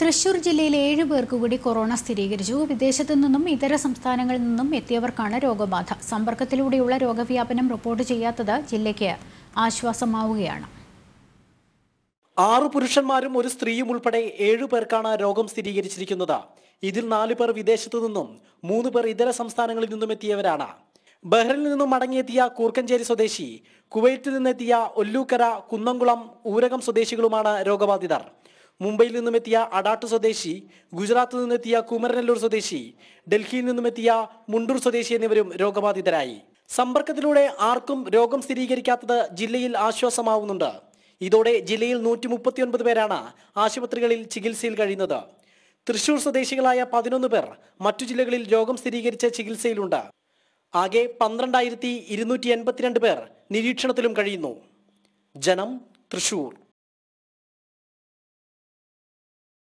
തൃശൂർ ജില്ലയിൽ ഏഴ് പേർക്ക് കൂടി കൊറോണ സ്ഥിരീകരിച്ചു വിദേശത്തു നിന്നും ഇതര സംസ്ഥാനങ്ങളിൽ നിന്നും എത്തിയവർക്കാണ് രോഗബാധ സമ്പർക്കത്തിലൂടെയുള്ള രോഗവ്യാപനം റിപ്പോർട്ട് ചെയ്യാത്തത് ജില്ലയ്ക്ക് ആശ്വാസമാവുകയാണ് ആറു പുരുഷന്മാരും ഒരു സ്ത്രീയും ഉൾപ്പെടെ ഏഴു പേർക്കാണ് രോഗം സ്ഥിരീകരിച്ചിരിക്കുന്നത് ഇതിൽ നാലു പേർ വിദേശത്തു നിന്നും മൂന്ന് പേർ ഇതര സംസ്ഥാനങ്ങളിൽ നിന്നും എത്തിയവരാണ് ബഹ്റിനിൽ നിന്നും മടങ്ങിയെത്തിയ കൂർക്കഞ്ചേരി സ്വദേശി കുവൈറ്റിൽ നിന്നെത്തിയ ഒല്ലൂക്കര കുന്നംകുളം ഊരകം സ്വദേശികളുമാണ് രോഗബാധിതർ മുംബൈയിൽ നിന്നുമെത്തിയ അടാട്ടു സ്വദേശി ഗുജറാത്തിൽ നിന്നെത്തിയ കുമരനെല്ലൂർ സ്വദേശി ഡൽഹിയിൽ നിന്നുമെത്തിയ മുണ്ടൂർ സ്വദേശി എന്നിവരും രോഗബാധിതരായി സമ്പർക്കത്തിലൂടെ ആർക്കും രോഗം സ്ഥിരീകരിക്കാത്തത് ജില്ലയിൽ ആശ്വാസമാവുന്നുണ്ട് ഇതോടെ ജില്ലയിൽ നൂറ്റി മുപ്പത്തിയൊൻപത് പേരാണ് ആശുപത്രികളിൽ ചികിത്സയിൽ കഴിയുന്നത് തൃശൂർ സ്വദേശികളായ പതിനൊന്ന് പേർ മറ്റു ജില്ലകളിൽ രോഗം സ്ഥിരീകരിച്ച ചികിത്സയിലുണ്ട് ആകെ പന്ത്രണ്ടായിരത്തി ഇരുന്നൂറ്റി എൺപത്തിരണ്ട് പേർ നിരീക്ഷണത്തിലും കഴിയുന്നു ജനം തൃശൂർ